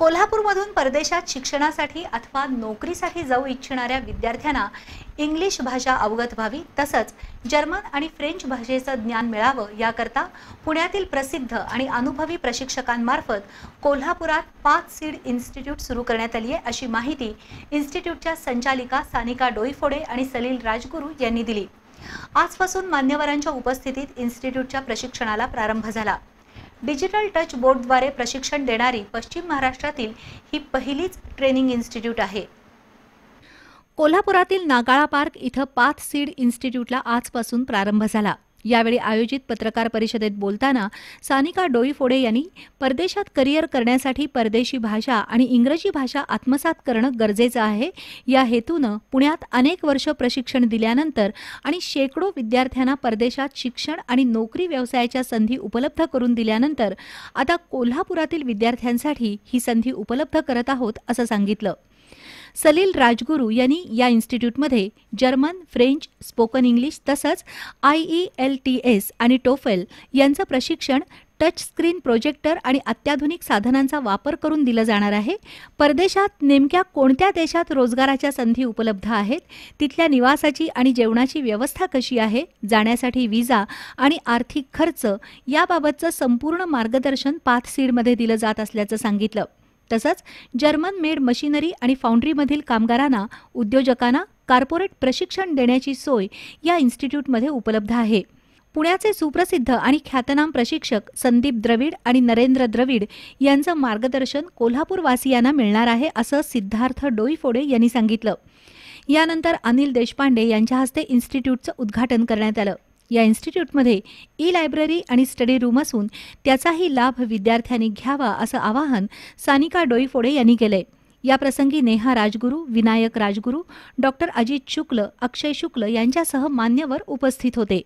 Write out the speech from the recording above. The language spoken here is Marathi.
कोल्हापूरमधून परदेशात शिक्षणासाठी अथवा नोकरीसाठी जाऊ इच्छिणाऱ्या विद्यार्थ्यांना इंग्लिश भाषा अवगत व्हावी तसंच जर्मन आणि फ्रेंच भाषेचं ज्ञान मिळावं याकरता पुण्यातील प्रसिद्ध आणि अनुभवी प्रशिक्षकांमार्फत कोल्हापुरात पाच सीड इन्स्टिट्यूट सुरू करण्यात आली आहे अशी माहिती इन्स्टिट्यूटच्या संचालिका सानिका डोईफोडे आणि सलील राजगुरू यांनी दिली आजपासून मान्यवरांच्या उपस्थितीत इन्स्टिट्यूटच्या प्रशिक्षणाला प्रारंभ झाला डिजिटल टच बोर्डद्वारे प्रशिक्षण देणारी पश्चिम महाराष्ट्रातील ही पहिलीच ट्रेनिंग इन्स्टिट्यूट आहे कोल्हापुरातील नागाळा पार्क इथं पाथ सीड इन्स्टिट्यूटला आजपासून प्रारंभ झाला यावेळी आयोजित पत्रकार परिषदेत बोलताना सानिका डोईफोडे यांनी परदेशात करिअर करण्यासाठी परदेशी भाषा आणि इंग्रजी भाषा आत्मसात करणं गरजेचं आहे या हेतूनं पुण्यात अनेक वर्ष प्रशिक्षण दिल्यानंतर आणि शेकडो विद्यार्थ्यांना परदेशात शिक्षण आणि नोकरी व्यवसायाच्या संधी उपलब्ध करून दिल्यानंतर आता कोल्हापुरातील विद्यार्थ्यांसाठी ही संधी उपलब्ध करत आहोत असं सांगितलं सलील राजगुरू यांनी या इन्स्टिट्यूटमध्ये जर्मन फ्रेंच स्पोकन इंग्लिश तसंच I E L T S आणि टोफेल यांचं प्रशिक्षण टचस्क्रीन प्रोजेक्टर आणि अत्याधुनिक साधनांचा वापर करून दिलं जाणार आहे परदेशात नेमक्या कोणत्या देशात रोजगाराच्या संधी उपलब्ध आहेत तिथल्या निवासाची आणि जेवणाची व्यवस्था कशी आहे जाण्यासाठी विजा आणि आर्थिक खर्च याबाबतचं संपूर्ण मार्गदर्शन पाथसीडमध्ये दिलं जात असल्याचं सांगितलं तसंच जर्मन मेड मशिनरी आणि फाउंड्रीमधील कामगारांना उद्योजकांना कार्पोरेट प्रशिक्षण देण्याची सोय या इन्स्टिट्यूटमध्ये उपलब्ध आहे पुण्याचे सुप्रसिद्ध आणि ख्यातनाम प्रशिक्षक संदीप द्रविड आणि नरेंद्र द्रविड यांचं मार्गदर्शन कोल्हापूरवासियांना मिळणार आहे असं सिद्धार्थ डोईफोडे यांनी सांगितलं यानंतर अनिल देशपांडे यांच्या हस्ते इन्स्टिट्यूटचं उद्घाटन करण्यात आलं या इन्स्टिट्यूटमध्ये ई लायब्ररी आणि स्टडी रूम असून त्याचाही लाभ विद्यार्थ्यांनी घ्यावा असं आवाहन सानिका डोईफोडे यांनी केलंय प्रसंगी नेहा राजगुरू विनायक राजगुरू डॉक्टर अजित शुक्ल अक्षय शुक्ल यांच्यासह मान्यवर उपस्थित होते